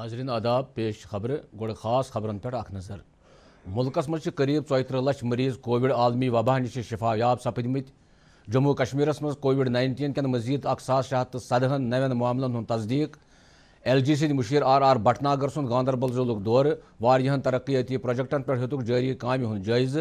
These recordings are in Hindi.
नाजरीन आदाब पेश खबर गोड़ खास खबरन पे अख नजर मुल्कस मे करीब चौत लक्ष मरीज कोविड आलमी वबा नश शिफा याब सपदम जम्मू कश्मीर मज कोविड नाइनटीन कैन मजीद अक सा शे सदहन नवन मामलन हूँ तस्दीक एल जी सी मुशीर आर आर भटनागर सुंद गांधरबल जिलुक दौर वारियन तरक्याती प्रोजेक्टन पे हूं जारी कामि हूं जायज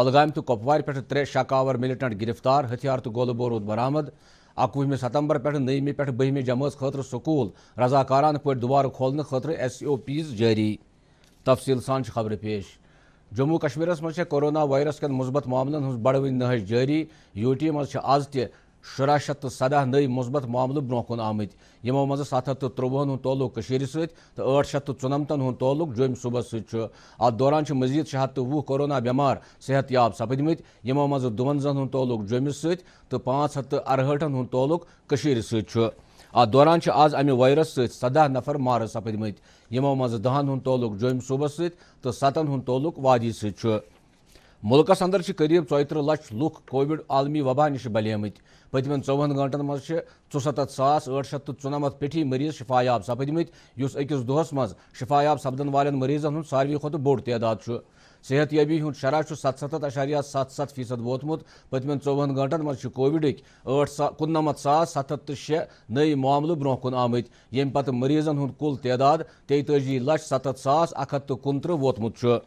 कलगाम तो कपवार पे त्रे शकावर मिलिटेंट गिरफ्तार हथियार तो गोलबो रूद बरामद अकवहमे सतम्बर पे नयमे पे बहमे जमात खतर स्कूल रजाकारान पे दुबार खोलने खुद एस ओ पीज जारी तफसील सान खबर पेश जम्मू कश्मीर मे कोरोना वायरस कन मुस्बत मामलन हज बढ़वनी नहज जारी यूटी मज आज त शुरा शत सदा नई मुस्बत मामलों ब्रोह कुन आम यमो मज सत हथ त्रुहन हूं तलुक सठ शत चुनमतन हूं तलुक जोम सूबस सत दौरान मजीद शे हथ वह कोरोना बेमार सेहत याब सपदम यमो मज दुवंजन हूं तलुक तो पाँच हथ अरहठन हूं तलुक सत अ दौरान आज अमि वायरस सदा नफर मार सपदम यमो मज दहन हूं तलुक जोम सूबस सत सतन हूं तलुक वादी सत मुल्क अंदर करीब त्रह लक्ष लुख कोविड आलमी वबा नश बलमत पतम चौवन गंटन मज चुसत सास अठ शत तो चुनमत पेठी मरीज शिफायाब सपदमत इस अकिस दोहस मज शिफायाब सपदन वाले मरीजन हूं सारे खुद बोड तदाद सेहतयाबी हूं शरह सतसत अशारिया सत सत फीसद वोतमुत पतम चौवन गंटन मज कोविडक अठ सा सत तो शे नई मामलों ब्रोह कुन पत मरीजन कुल तदाद तेताजी लक्ष सत सास अख हथ वोतमुत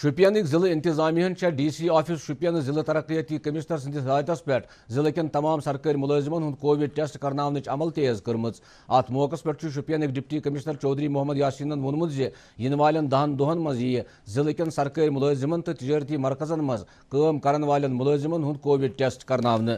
शुपियन जिले इंतजामियन डी सी आफिस शुपियन जिले तरक्याती कमिश्नर संदिस हिदायत पे जिले कन तमाम सरकारी मुलाजमन हूँ कोविड टेस्ट करनाव अमल तेज कर्म अत मौक पे शुपियन डिप्टी कमिश्नर चौधरी मोहम्मद यासिन वोमुत जिन वाले दहन दोहन मज यी जिले कन सरकारी मुलाजमन तो तजारती मरकजन मज कम कर वाले मुलाजमन हूँ कोविड टेस्ट करनाव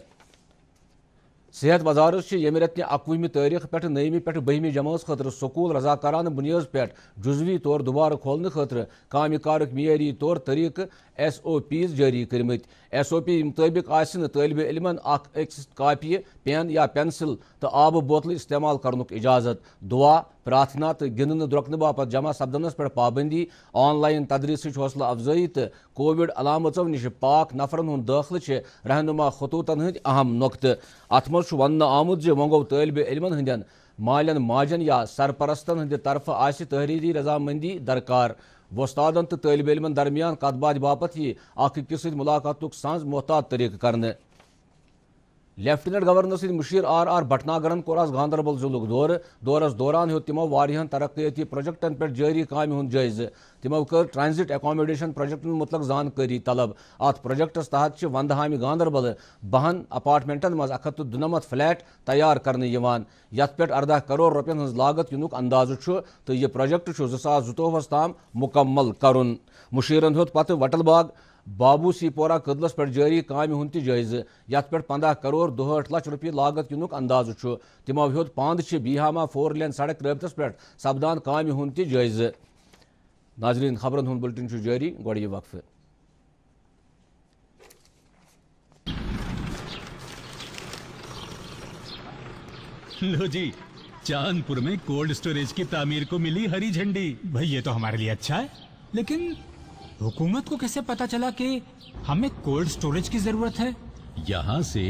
सेहत वजारत रत्न अकवमी तारीख पे नवमी पे बहमी जमात खुद स्कूल रजाकारान बुनियाद पे जुजवी तौर दुबार खोलने खुद काम मीरी तौर तरीक़ एस ओ पीज जारी करम एस ओ पी मुताबिक आलब इलमन अक्स कापी पेन या पेंसिल तो आब बोतल इस्तेमाल कर इजाजत दुआ प्रार्थना तो गिंदन द्रोकन बाप जमा सपदनस पे पाबंदी आन लाइन तदरीस हौसल अफजी तो कोविड अलामतों नश पाक नफरन हूं दाखिल रहनुमा खतूतन हंद अहम नुक्त अत मज वन आमुत वो गो तलब इलमन हंदन मालन माजन या सरपरस्तन हंद तरफ आहरीरी रजामंदी दरकार वस्तादन तो तलब इलमन दरमियान कत बात बापत यी अकिस मुलाकात सज मोहत तरीक़ कर लेफ्टिनेंट गवर्नर सद मुशीर आर आर भटनागरन कोर आज गांधरबल जिलुक दौर दौर दौरान हूँ तमो वारियन तरक्याती प्रोजेक्टन पे जारी काम हूं जायज तमो कर ट्रांजिट एकोमोडेशन प्रोजेक्टन मुतलक जानकारी तलब अत प्रोजेक्टस तहत वंद हामि गांधरबल बहन अपार्टमेंटन मज अख तो दुनमत फ्लैट तैयार कर यथ पे करोड़ रुपये हज लागत यनुक अंदाज तो यह प्रोजेक्ट जो सौस जुतवस तमाम मुकम्मल कर मुशीरन हूँ पत् वटल बाग बाबू सीपोरा कदलस पे जारी काम हूं तह जायजे ये पे पंद्रह करोड़ दुहठ लक्ष रुपये लागत किनुक अंदाज तमो हूद पंद बीहामा फोर लेन सड़क रबतस पे सपदान काम हूं तह नाजरीन खबरन हूँ बुलेटिन जारी गोड़ यह वक्फ लो जी चांदपुर में कोल्ड स्टोरेज की तामीर को मिली हरी झंडी भाई ये तो हमारे लिए अच्छा है लेकिन हुकूमत को कैसे पता चला कि हमें कोल्ड स्टोरेज की जरूरत है यहाँ से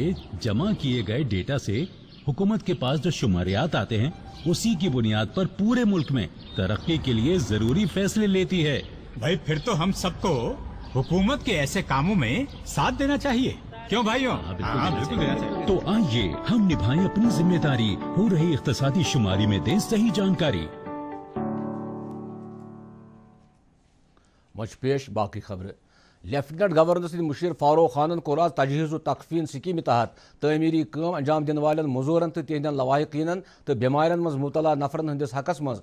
जमा किए गए डेटा से हुकूमत के पास जो शुमारियात आते हैं उसी की बुनियाद पर पूरे मुल्क में तरक्की के लिए जरूरी फैसले लेती है भाई फिर तो हम सबको हुकूमत के ऐसे कामों में साथ देना चाहिए क्यों भाइयों हाँ, हाँ, तो आइए हम निभाएं अपनी जिम्मेदारी हो रही इकतसादी शुमारी में दें सही जानकारी मशपेश बाकी खबरें लेफ्टिनेंट गवर्नर सद मुशीर फारूक खान कोर तजहीज़ तकफीन स्कीम तहत तमीरी कम अंजाम दिन वाले मजूरन तो तिंद लवाहकिन तो बेमारन मज मुबला नफरन हंदिस हकस मज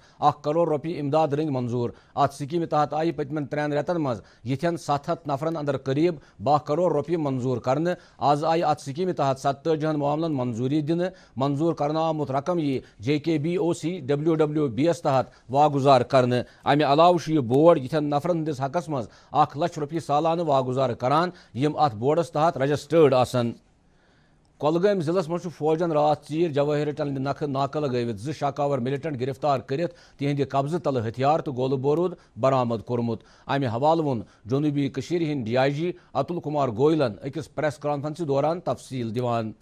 करोड़ रोपि इमदाद रंग मंजूर अत स्कीम तहत आई पतम त्रेन रेतन मज यथन सत हथ नफरन अंदर करीब बह करोड़ रोपि मंजूर कर आज आई अत स्कीम तहत सत्तजहन मामलन मंजूरी दिन मंजूर कर आमुत रकम यी J K B O C W W B S तहत वागुजार कर अमि अलाव यह बोर्ड यथन नफरन हंदिस हकस मज लक्ष रोपि साल सालाना वागुजार करान यम अत बोर्डस तहत रजिस्टर्ड आसन कलगम जिलस मज फौजन रात चीर जवाहिर टन नख नाकल गवित जु शाकावर मिलिटेंट गिरफ्तार कर तिहद कब्ज तल हथियार तो गोल बोरूद बरामद कोर्मुत अमि हवाल वोन जनूबी हिंद D I G Atul Kumar गोयलन अकिस प्रेस कॉन्फ्रेंस दौरान तफसील दिवान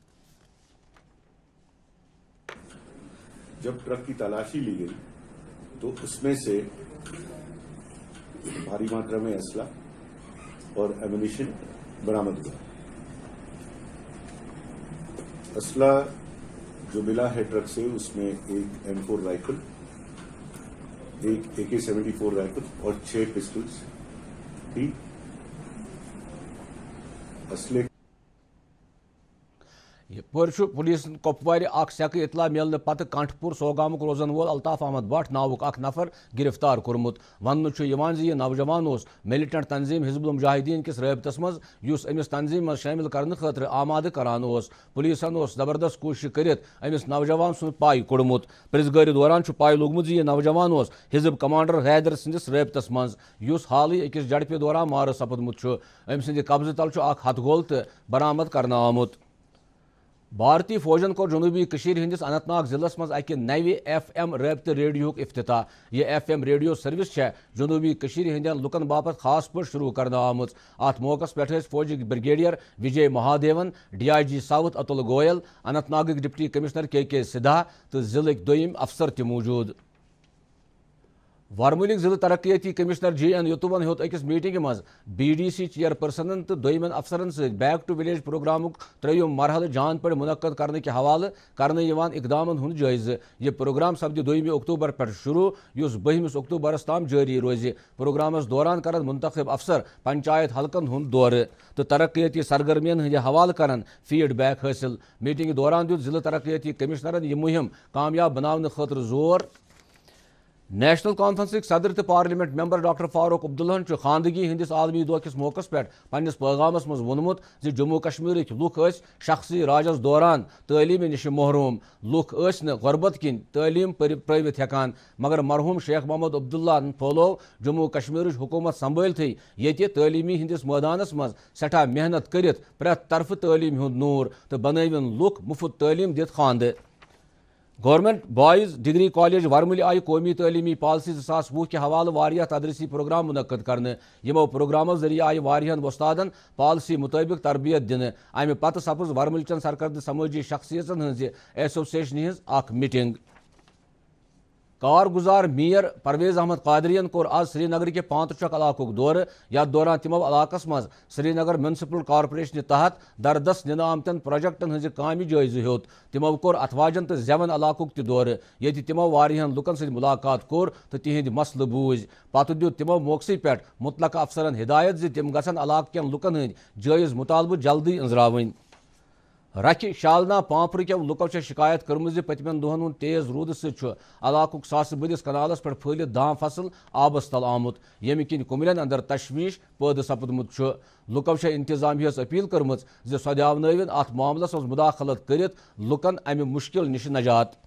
जब ट्रक की तलाशी ली गई तो उसमें से भारी मात्रा में असला और एमुनिशन बरामद हुआ असला जो मिला है ट्रक से उसमें एक एम फोर राइफल एक ए के सेवेंटी फोर राइफल और छह पिस्टल्स थी असले पे पुलिस कपवार सक इतला मिलने पत् कंठपुर सोगाम रोजन वोल अलताफ अहमद भट नाव अख नफर गिरफ्तार कोर्मुत वन यह नौजवान उस मिलिटेंट तंजीम हिजबुल मुजाहिदीन किस रबतस मस अमिस तंजीम मज शामिल कर खतर आमाद करान पुलिसन उस जबरदस्त कोशिश कर नौजवान सुन पाई कोड़मुत प्रिजगारी दौरान पाई लोगमुत यह नौजवान उस हिजब कमांडर हैदर संदिस रबतस मज हाल ही अकिस जड़पे दौरान मार सपदमुत अम सब्जे तल हथगोल तो बरामद कर आमुत भारतीय फौजन कोर जनूबी अनंत नाग जिले में अक नव एफ एम रबत रेडियो अफ्त यह एफ एम रेडियो सर्विस जनूबी हंदन लुकन बापत खास पे शुरू कर आम अत मौक पे फौज brigadier Vijay Mahadevan D I G south Atul Goyal Anantnag deputy commissioner K K सिद्धा तो जिले दुम अफसर तूजूद वार्मुलिक जिला तरक्ती कमिश्नर जे एन युतुवन होत अकिस मीटिंग मज बी डी सी चेयरपर्सन तो दोमन अफसरन सैक टू विलेज प्रोग्राम त्रो मरहल जान पे मुनद कर हवाल कर इकदाम जायज यह प्रोग्राम सपदि दोमि अक्टूबर पे शुरू इस बहमिस अक्टूबरस तम जारी रोज प्रोग्राम दौरान कर मुंतब अफसर पंचायत हल्कन हूं दौर तो तरक्ती सरगर्मियन हंद हवाल कर फीडबैक हासिल मीटिंग दौरान दित जिला तरक्याती यह मुहिम कामयाब बनाने खुद जोर नेशनल कॉन्फ्रेंस सदर तो पार्लियामेंट मेंबर डॉक्टर फारूक अब्दुल्हन खानदगी हंदिस आलमी दौ किस मौक पे पन्नस पैगामस मज वोनमुत जम्मू कश्मीर लुख शख्सी राजस दौरान तलीम नश महरूम लुख गुरबत किन तलीम प्रवित हेकान मगर मरहूम शेख मोहम्मद अब्दुल्ला फलो जम्मू कश्मीर हुकूमत संभलथ ये तलीमी हंदिस मैदानस मं सठा मेहनत करफ तलीम हूँ नूर तो बनवन लुख मुफ्त तलीम दित खानद गवर्नमेंट बॉयज़ डिग्री कॉलेज वर्मुल आयु कौमी तलीमी पालसी जसास वह के हवाल वारिया तदरसी प्रोग्राम मुनद कर यमो प्रोग्रामो जरिए आई वारियन वस्तादन पालसी मुताबिक तरबियत दिन अमि पत् सपज वर्मुल चन सरकर्द समाजी शख्सियत हज एसोसिएशन हज अ मीटिंग कारगुजार मेयर परवेज अहमद कादरियन कोर आज श्रीनगर के पांतचक इलाक दौर यथ दौरान तमो इलाकस मज श्रीनगर म्यूनसिपल कॉर्पोरेशन तहत दरदस दिन आमतन प्रोजेक्टन हज काम जायजु होत तमो कोर अथवाजन तो जवन इलाक तौर ये तमो वारियन लुकन सलाकात कोर तो तिंद मसल बूझ पत् दित तमो मौके पे मुतल अफसर हिदायत जम ग इलाक लुकन हंद जायज मुतालबह जल्दी अंजरावन रखि शालना पापुर क्यों लुको शिकायत कर्म पतम दोहन हूं तेज रूद सलाक सास बदस कनाल पे फलित दाम फसल आबस तल आमुत यमि किन कुमिलन अंदर तशवीश पैद सपदमुत लुको इंतजाम अपील कर्म सदावन अत मामलस मज मुदाखलत कर लुकन अमि मुश्किल नश नजात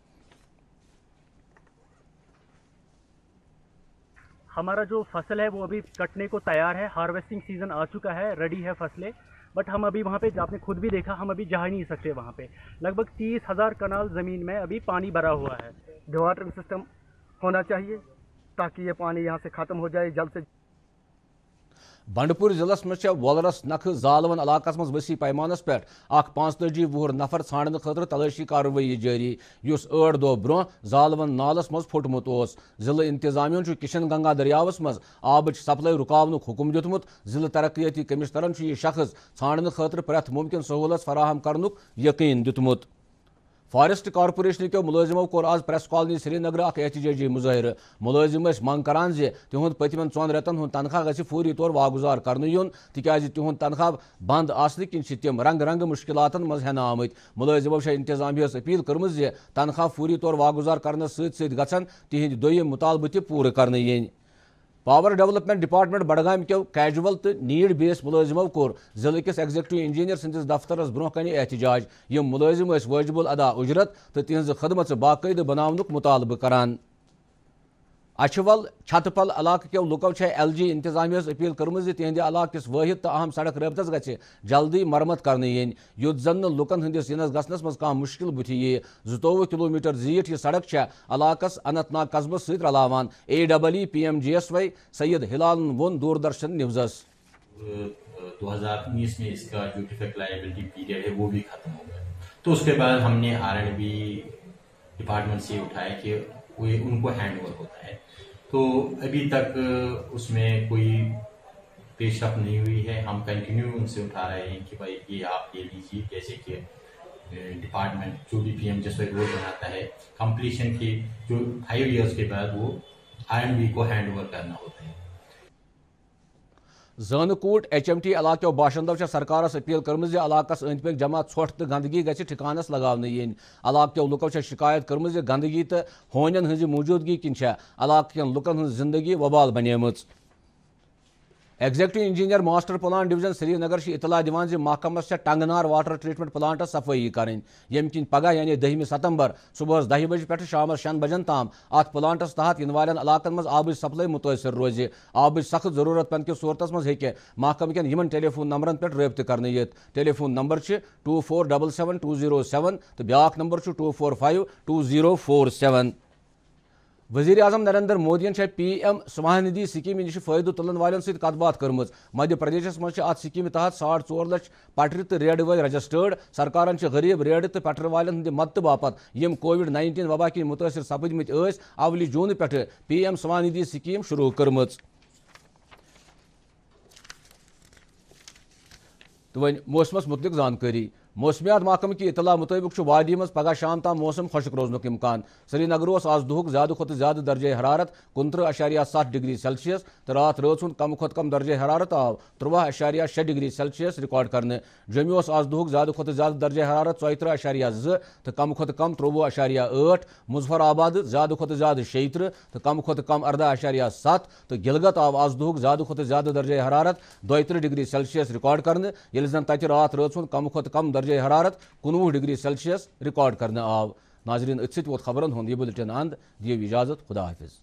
हमारा जो फसल है वो अभी कटने को तैयार है हार्वेस्टिंग सीजन आ चुका है रेडी है फसलें बट हम अभी वहाँ पे आपने खुद भी देखा हम अभी जा ही नहीं सकते वहाँ पे लगभग तीस हज़ार कनाल ज़मीन में अभी पानी भरा हुआ है डिवाटर सिस्टम होना चाहिए ताकि ये पानी यहाँ से ख़त्म हो जाए जल्द से बंडपुर जिलस मे वोलरस नख जालवन इलाक मं वसी पैमानस पे पांचतजी वुहर नफर ान खुद तलाशी कार्रवाई जारी उस अठ दो ब्रो जालवन नालस मं फुटमुत जिले इंतजामियन किशन गंगा दरियावस मं आब सप्लाई रुकाव हुकुम दुतमुत जिले तरक्याती कमिश्नर यह शख्स ान खुद प्रथ मुमकिन सहूलत फराहम कर यकीन दुतमुत फारेस्ट कॉर्पोरेशन क्यों मुलजिमों कोर आज प्रेस कॉलनी श्रीनगर अख एच जे जी मंग करान जे तिहुद चौन रतन हूं तनख्वाह गि फूरी तौर वागुजार कर तिकाज तिहुद तनखा बंद आसने किन तम रंग रंग मुश्किल मज आम आमित मुलजिमो इंतजामिया अपील कर्म तनख्वाह फूरी तौर वागुजार कर सत सत तिहद दुम मुतालबह पूरे कर पावर डेवलपमेंट डिपार्टमेंट बडगाम क्यों कैजुअल तो नीड बेस मुलजमो कोर जिले किस एग्जीक्यूटिव इंजीनियर संदिस दफ्तर ब्रोह कन एहतजाज यम मुलाजिम वजबुल अदा उजरत तो तिज खदमत बाकायद बनाव मुतालबा कर अछवल छतपल इलाक लुको एल जी इंतजामिया अपील कर्म तिंद इलाक वाहिद तो अहम सड़क रबत ग जल्दी मरम्मत कर इन युद्ध जन लुकन हंदिस इन गस मज कह मुश्किल बुथि ये जुतोव किलोमीटर जीठ यह सड़क है इलाक अनंत नाग कस्बस सत सलावान A double E P M G S Y Syed Hilal वोन दूरदर्शन न्यूज़स दो हज़ार उन्नीस में इसका जो डिफेक्ट लाइबिलिटी पीरियड है वो भी ख़त्म हो गया तो उसके बाद हमने आर डिपार्टमेंट से उठाया कि कोई उनको हैंड ओवर होता है तो अभी तक उसमें कोई पेशरफ नहीं हुई है हम कंटिन्यू उनसे उठा रहे हैं कि भाई ये आप ले लीजिए जैसे कि डिपार्टमेंट जो भी पी एम जैसे रोल बनाता है कंप्लीशन के जो फाइव इयर्स के बाद वो आर एम बी को हैंड ओवर करना होता है जानकूट एच एम टी इलाको बाशिंदों सरकार अपील करम जलकस अंद पे जमा झोट तो गंदगी गि ठिकानस लगने यन इलाको लुको शिकायत करम गंदगी तो होन मौजूदगी कलक लुकन हिंदगी वबाल बनेम executive engineer master plan division Srinagar इतला दिवान जी महकमस टंगनार वाटर ट्रीटमेंट प्लांटस सफाई करें यम पगह यानी दहम सितंबर सुबह दह बजे पे शाम शन बजन तमाम अत प्लांटस तहत इन वाले इलाकन मज आब सप्लाई मुतासर रोज आब सख्त जरूरत पे सूरत मज हे महकम कमन टेलीफोन नंबर पे रबत कर telephone number two four double seven two zero seven तो ब्या number two four five two zero four seven वजीर अजम Narendra Modi P M SVANidhi scheme नश फायदे तुलन वाले सत कर्म मध्य प्रदेश मज अ स्कीम तहत साढ़ ओर लक्ष पटर तो रेड वल रजिस्टर्ड सरकार गरीब रेड तो पटर वाल मदत बापत यम कोविड नाइन्टीन वबा कि मुतासर सपदम अवली जून पे पी एम स्वानिधि स्कीम शुरू कर्म तो वन मौसम मुतल जानकारी मौसमियात महकम की इतला मुताबिक वादी में पगह शाम तम मौसम खुशक रोजन इम्कान श्रीनगर आज दुख ज्यादा खुद ज्यादा दर्जे हरारत कुनत्र अशारिया सत डिग्री सेल्सियस तो रात रोज सुन कम खुद कम दर्जे हरारत आव त्रुवह अशारिया शे डिग्री सेल्सियस रिकॉर्ड कर उस आज दुख ज्यादा खुद ज्यादा दर्जे हरारत चौत अशारिया जो कम खुद कम त्रोवह अशारिया आठ मुजफराबाद ज्यादा खुद ज्यादा शेत्र तो कम खुद कम अरदह अशारिया सत तो गिलगत आव आज दुख ज्यादा खुद ज्यादा दर्जे हरारत दोय डिग्री सेल्सियस रिकॉर्ड कर जन रात रोज सुन कम खुद कम दर्जे दर्ज हरारत कनवह डिग्री सेल्सियस रिकॉर्ड कर नाव नाजरीन अत सोत खबरन हूं यह बुलेटिन अंद दिव इजाजत खुदा हाफिज़